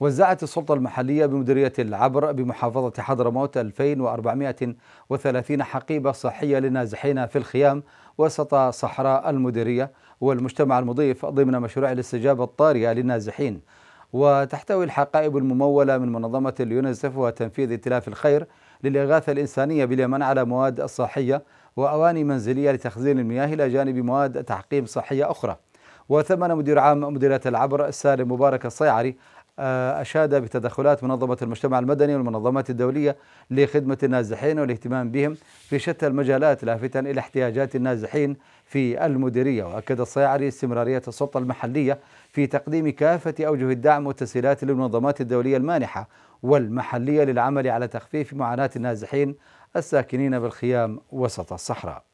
وزعت السلطة المحلية بمديرية العبر بمحافظة حضرموت 2430 حقيبة صحية للنازحين في الخيام وسط صحراء المديرية والمجتمع المضيف ضمن مشروع الاستجابة الطارئة للنازحين وتحتوي الحقائب الممولة من منظمة اليونسف وتنفيذ ائتلاف الخير للإغاثة الإنسانية باليمن على مواد صحية وأواني منزلية لتخزين المياه إلى جانب مواد تحقيم صحية أخرى وثمن مدير عام مديرية العبر سالم مبارك الصيعري آه، أشاد بتدخلات منظمة المجتمع المدني والمنظمات الدولية لخدمة النازحين والاهتمام بهم في شتى المجالات لافتا إلى احتياجات النازحين في المديرية وأكد الصيعري استمرارية السلطة المحلية في تقديم كافة أوجه الدعم والتسهيلات للمنظمات الدولية المانحة والمحلية للعمل على تخفيف معاناة النازحين الساكنين بالخيام وسط الصحراء